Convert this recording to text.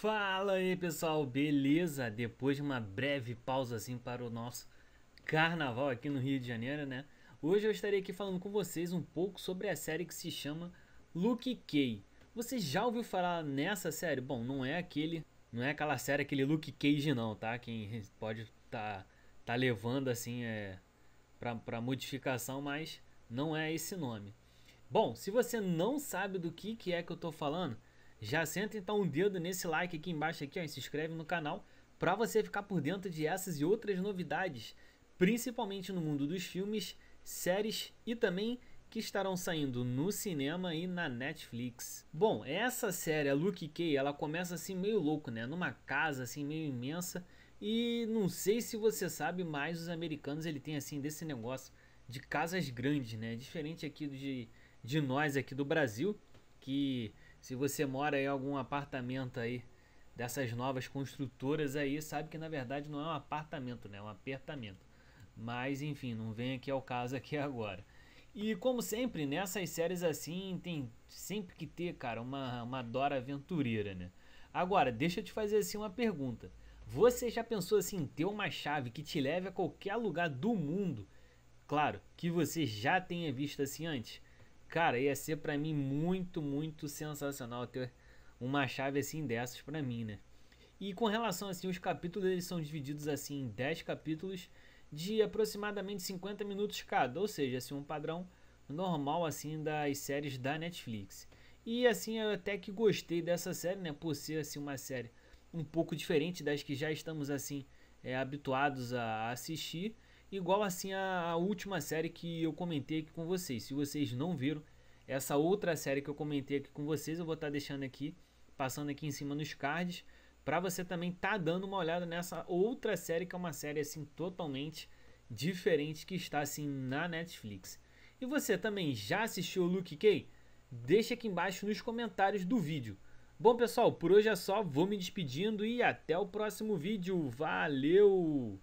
Fala aí pessoal, beleza? Depois de uma breve pausa assim para o nosso carnaval aqui no Rio de Janeiro, né? Hoje eu estarei aqui falando com vocês um pouco sobre a série que se chama Luke Cage. Você já ouviu falar nessa série? Bom, não é aquele, não é aquela série aquele Luke Cage não, tá? Quem pode tá tá levando assim é para para modificação, mas não é esse nome. Bom, se você não sabe do que que é que eu tô falando, já senta então o um dedo nesse like aqui embaixo aqui, ó, e se inscreve no canal para você ficar por dentro de essas e outras novidades, principalmente no mundo dos filmes, séries e também que estarão saindo no cinema e na Netflix. Bom, essa série, a Luke Kay, ela começa assim meio louco, né? Numa casa assim meio imensa e não sei se você sabe, mas os americanos ele tem assim desse negócio de casas grandes, né? Diferente aqui de, de nós aqui do Brasil, que se você mora em algum apartamento aí dessas novas construtoras aí, sabe que na verdade não é um apartamento, né? É um apertamento. Mas enfim, não vem aqui ao caso aqui agora. E como sempre, nessas séries assim, tem sempre que ter, cara, uma, uma Dora aventureira, né? Agora, deixa eu te fazer assim uma pergunta. Você já pensou assim, ter uma chave que te leve a qualquer lugar do mundo? Claro, que você já tenha visto assim antes. Cara, ia ser para mim muito, muito sensacional ter uma chave assim dessas para mim, né? E com relação assim, os capítulos eles são divididos assim em 10 capítulos de aproximadamente 50 minutos cada, ou seja, assim um padrão normal assim das séries da Netflix. E assim eu até que gostei dessa série, né, por ser assim uma série um pouco diferente das que já estamos assim é, habituados a assistir igual assim a, a última série que eu comentei aqui com vocês. Se vocês não viram essa outra série que eu comentei aqui com vocês, eu vou estar tá deixando aqui, passando aqui em cima nos cards, para você também estar tá dando uma olhada nessa outra série que é uma série assim totalmente diferente que está assim na Netflix. E você também já assistiu o Luke Kay? Deixa aqui embaixo nos comentários do vídeo. Bom pessoal, por hoje é só, vou me despedindo e até o próximo vídeo. Valeu!